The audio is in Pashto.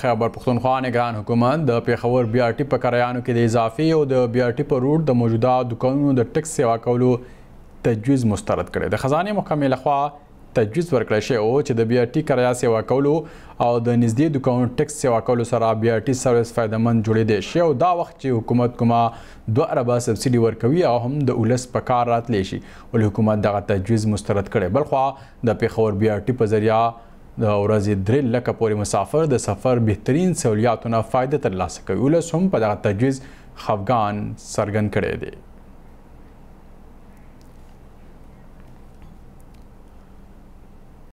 خیبر پښتونخوا نگران حکومت د پیښور بی آر ټي په کرایانو کې د اضافي او د بی آر ټي په روډ د موجوده دکانونو د ټکس سیوا کولو تجویز مسترد کړي د خزانه محکمې لخوا تجویز ورکړل شوی او چې د بی آر ټي کرایه سیوا کولو او د نږدې دکانونو ټکس سیوا کولو سره بی آر ټي سرویس فائدمن جوړېدي شي او دا وخت چې حکومت کومه 2 اربه سبسيډي ورکوي او هم د اولس په کار راتلی شي ول حکومت دغه تجویز مسترد کړي بلخوا د پیښور بی آر ټي په ذریعہ د ورځې درې لکه پورې مسافر د سفر بهترین سہولیاتو نه فائدہ ترلاسه کوي ولس هم په دغه تجویز خفقان سرګن کړی دی